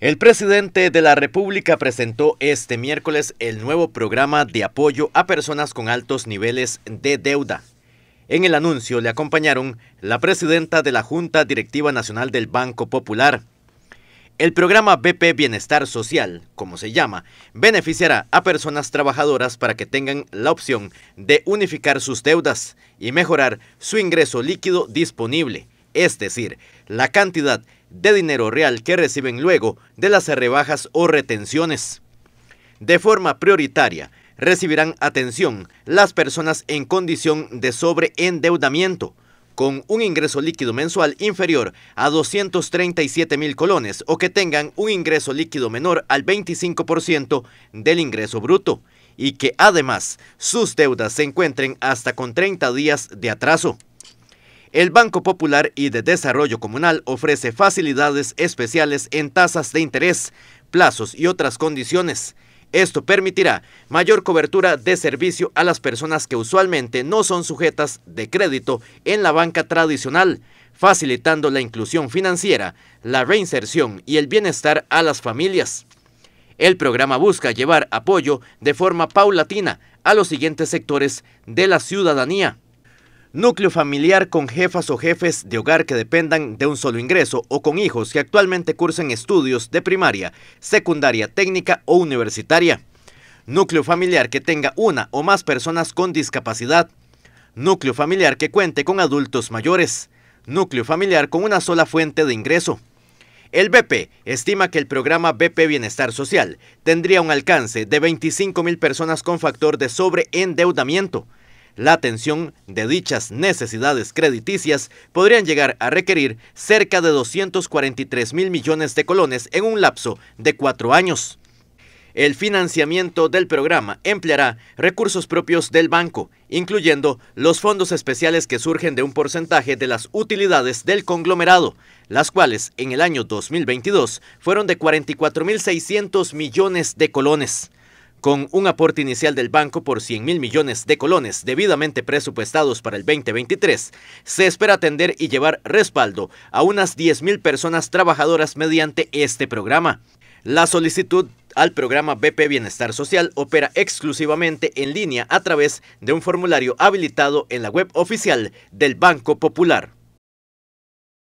El presidente de la República presentó este miércoles el nuevo programa de apoyo a personas con altos niveles de deuda. En el anuncio le acompañaron la presidenta de la Junta Directiva Nacional del Banco Popular. El programa BP Bienestar Social, como se llama, beneficiará a personas trabajadoras para que tengan la opción de unificar sus deudas y mejorar su ingreso líquido disponible, es decir, la cantidad de dinero real que reciben luego de las rebajas o retenciones. De forma prioritaria, recibirán atención las personas en condición de sobreendeudamiento, con un ingreso líquido mensual inferior a 237 mil colones o que tengan un ingreso líquido menor al 25% del ingreso bruto y que además sus deudas se encuentren hasta con 30 días de atraso. El Banco Popular y de Desarrollo Comunal ofrece facilidades especiales en tasas de interés, plazos y otras condiciones. Esto permitirá mayor cobertura de servicio a las personas que usualmente no son sujetas de crédito en la banca tradicional, facilitando la inclusión financiera, la reinserción y el bienestar a las familias. El programa busca llevar apoyo de forma paulatina a los siguientes sectores de la ciudadanía. Núcleo familiar con jefas o jefes de hogar que dependan de un solo ingreso o con hijos que actualmente cursen estudios de primaria, secundaria, técnica o universitaria. Núcleo familiar que tenga una o más personas con discapacidad. Núcleo familiar que cuente con adultos mayores. Núcleo familiar con una sola fuente de ingreso. El BP estima que el programa BP Bienestar Social tendría un alcance de 25 mil personas con factor de sobreendeudamiento. La atención de dichas necesidades crediticias podrían llegar a requerir cerca de 243 mil millones de colones en un lapso de cuatro años. El financiamiento del programa empleará recursos propios del banco, incluyendo los fondos especiales que surgen de un porcentaje de las utilidades del conglomerado, las cuales en el año 2022 fueron de 44.600 millones de colones con un aporte inicial del banco por 100 mil millones de colones debidamente presupuestados para el 2023, se espera atender y llevar respaldo a unas 10 mil personas trabajadoras mediante este programa. La solicitud al programa BP Bienestar Social opera exclusivamente en línea a través de un formulario habilitado en la web oficial del Banco Popular.